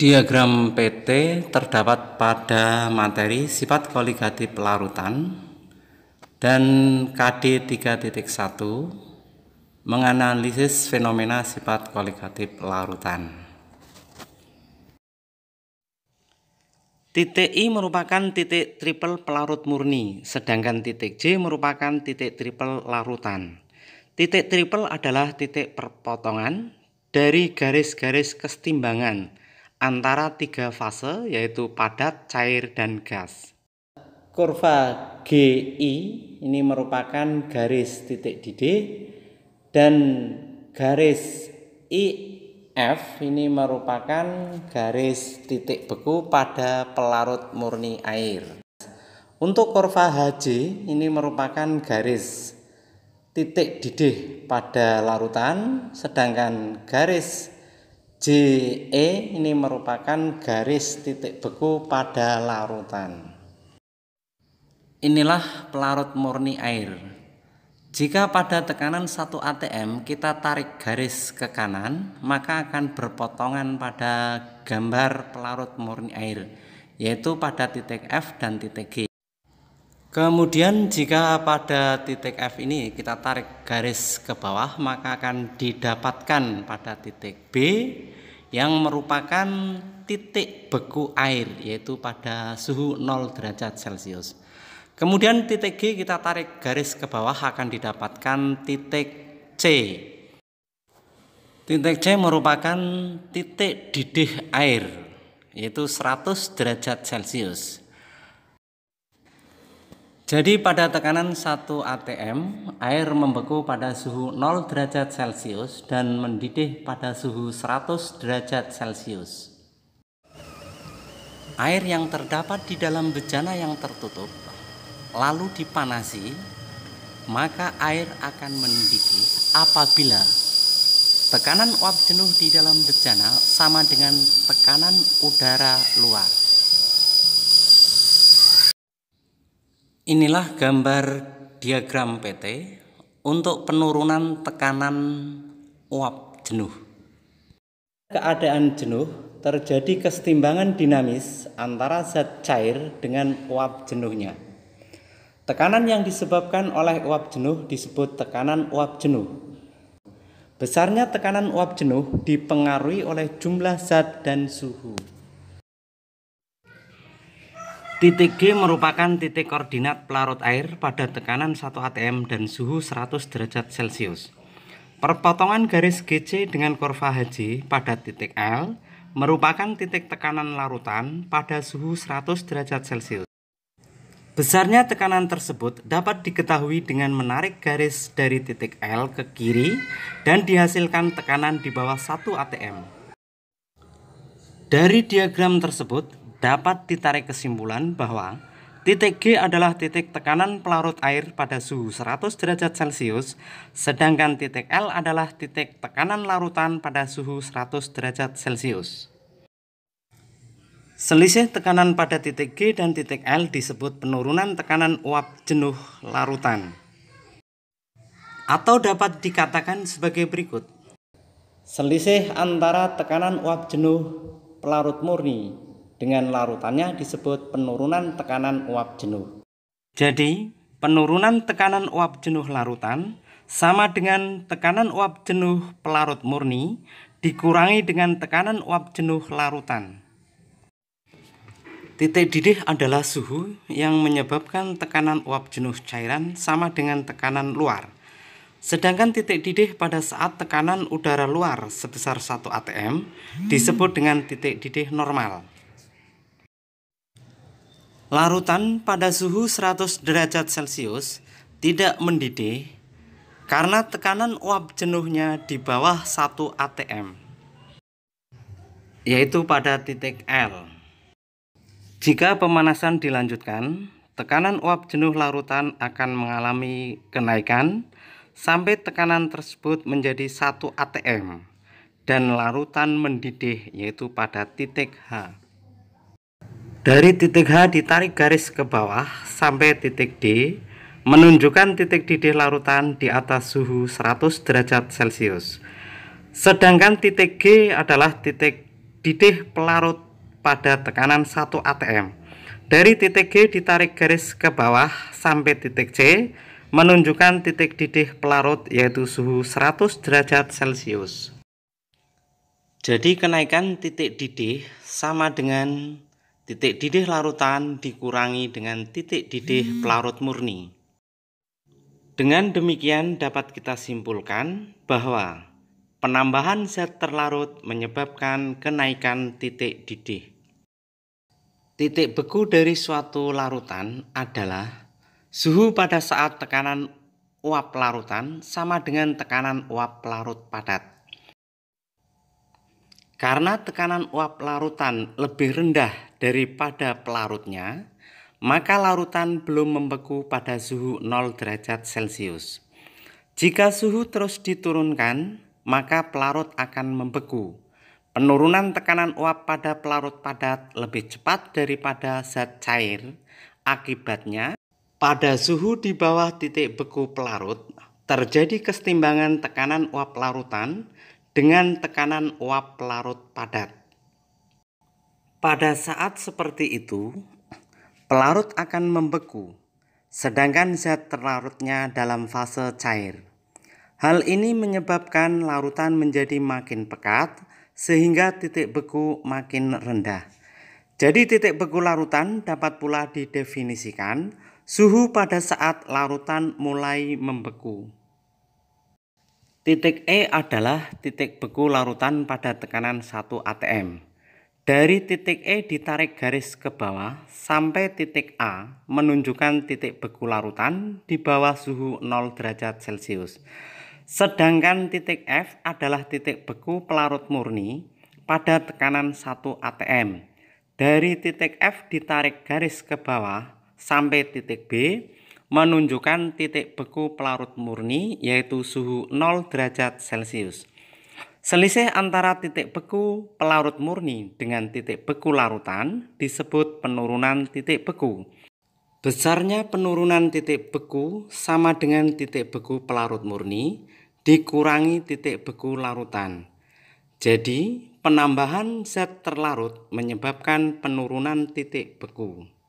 Diagram PT terdapat pada materi sifat koligatif larutan dan KD 3.1 menganalisis fenomena sifat koligatif larutan. Titik I merupakan titik triple pelarut murni, sedangkan titik J merupakan titik triple larutan. Titik triple adalah titik perpotongan dari garis-garis kestimbangan antara tiga fase yaitu padat, cair, dan gas. Kurva GI ini merupakan garis titik didih dan garis IF ini merupakan garis titik beku pada pelarut murni air. Untuk kurva HJ ini merupakan garis titik didih pada larutan, sedangkan garis JE ini merupakan garis titik beku pada larutan. Inilah pelarut murni air. Jika pada tekanan 1 ATM kita tarik garis ke kanan, maka akan berpotongan pada gambar pelarut murni air, yaitu pada titik F dan titik G. Kemudian jika pada titik F ini kita tarik garis ke bawah maka akan didapatkan pada titik B yang merupakan titik beku air yaitu pada suhu 0 derajat Celcius. Kemudian titik G kita tarik garis ke bawah akan didapatkan titik C. Titik C merupakan titik didih air yaitu 100 derajat Celcius. Jadi pada tekanan 1 atm, air membeku pada suhu 0 derajat Celcius dan mendidih pada suhu 100 derajat Celcius. Air yang terdapat di dalam bejana yang tertutup lalu dipanasi, maka air akan mendidih apabila tekanan uap jenuh di dalam bejana sama dengan tekanan udara luar. Inilah gambar diagram PT untuk penurunan tekanan uap jenuh. Keadaan jenuh terjadi kesetimbangan dinamis antara zat cair dengan uap jenuhnya. Tekanan yang disebabkan oleh uap jenuh disebut tekanan uap jenuh. Besarnya tekanan uap jenuh dipengaruhi oleh jumlah zat dan suhu. Titik G merupakan titik koordinat pelarut air pada tekanan 1 atm dan suhu 100 derajat Celcius. Perpotongan garis GC dengan kurva HJ pada titik L merupakan titik tekanan larutan pada suhu 100 derajat Celcius. Besarnya tekanan tersebut dapat diketahui dengan menarik garis dari titik L ke kiri dan dihasilkan tekanan di bawah 1 atm. Dari diagram tersebut, dapat ditarik kesimpulan bahwa titik G adalah titik tekanan pelarut air pada suhu 100 derajat Celcius, sedangkan titik L adalah titik tekanan larutan pada suhu 100 derajat Celcius. Selisih tekanan pada titik G dan titik L disebut penurunan tekanan uap jenuh larutan. Atau dapat dikatakan sebagai berikut. Selisih antara tekanan uap jenuh pelarut murni dengan larutannya disebut penurunan tekanan uap jenuh. Jadi, penurunan tekanan uap jenuh larutan sama dengan tekanan uap jenuh pelarut murni dikurangi dengan tekanan uap jenuh larutan. Titik didih adalah suhu yang menyebabkan tekanan uap jenuh cairan sama dengan tekanan luar. Sedangkan titik didih pada saat tekanan udara luar sebesar 1 atm disebut dengan titik didih normal. Larutan pada suhu 100 derajat Celcius tidak mendidih karena tekanan uap jenuhnya di bawah 1 atm yaitu pada titik L. Jika pemanasan dilanjutkan, tekanan uap jenuh larutan akan mengalami kenaikan sampai tekanan tersebut menjadi 1 atm dan larutan mendidih yaitu pada titik H. Dari titik H ditarik garis ke bawah sampai titik D menunjukkan titik didih larutan di atas suhu 100 derajat Celcius. Sedangkan titik G adalah titik didih pelarut pada tekanan 1 atm. Dari titik G ditarik garis ke bawah sampai titik C menunjukkan titik didih pelarut yaitu suhu 100 derajat Celcius. Jadi kenaikan titik didih sama dengan Titik didih larutan dikurangi dengan titik didih hmm. pelarut murni. Dengan demikian dapat kita simpulkan bahwa penambahan zat terlarut menyebabkan kenaikan titik didih. Titik beku dari suatu larutan adalah suhu pada saat tekanan uap larutan sama dengan tekanan uap larut padat. Karena tekanan uap larutan lebih rendah daripada pelarutnya, maka larutan belum membeku pada suhu 0 derajat Celcius. Jika suhu terus diturunkan, maka pelarut akan membeku. Penurunan tekanan uap pada pelarut padat lebih cepat daripada zat cair. Akibatnya, pada suhu di bawah titik beku pelarut, terjadi kesetimbangan tekanan uap larutan dengan tekanan uap larut padat. Pada saat seperti itu, pelarut akan membeku, sedangkan zat terlarutnya dalam fase cair. Hal ini menyebabkan larutan menjadi makin pekat, sehingga titik beku makin rendah. Jadi, titik beku larutan dapat pula didefinisikan suhu pada saat larutan mulai membeku. Titik E adalah titik beku larutan pada tekanan 1 atm. Dari titik E ditarik garis ke bawah sampai titik A menunjukkan titik beku larutan di bawah suhu 0 derajat Celcius. Sedangkan titik F adalah titik beku pelarut murni pada tekanan 1 atm. Dari titik F ditarik garis ke bawah sampai titik B menunjukkan titik beku pelarut murni yaitu suhu 0 derajat Celcius. Selisih antara titik beku pelarut murni dengan titik beku larutan disebut penurunan titik beku. Besarnya penurunan titik beku sama dengan titik beku pelarut murni dikurangi titik beku larutan. Jadi, penambahan zat terlarut menyebabkan penurunan titik beku.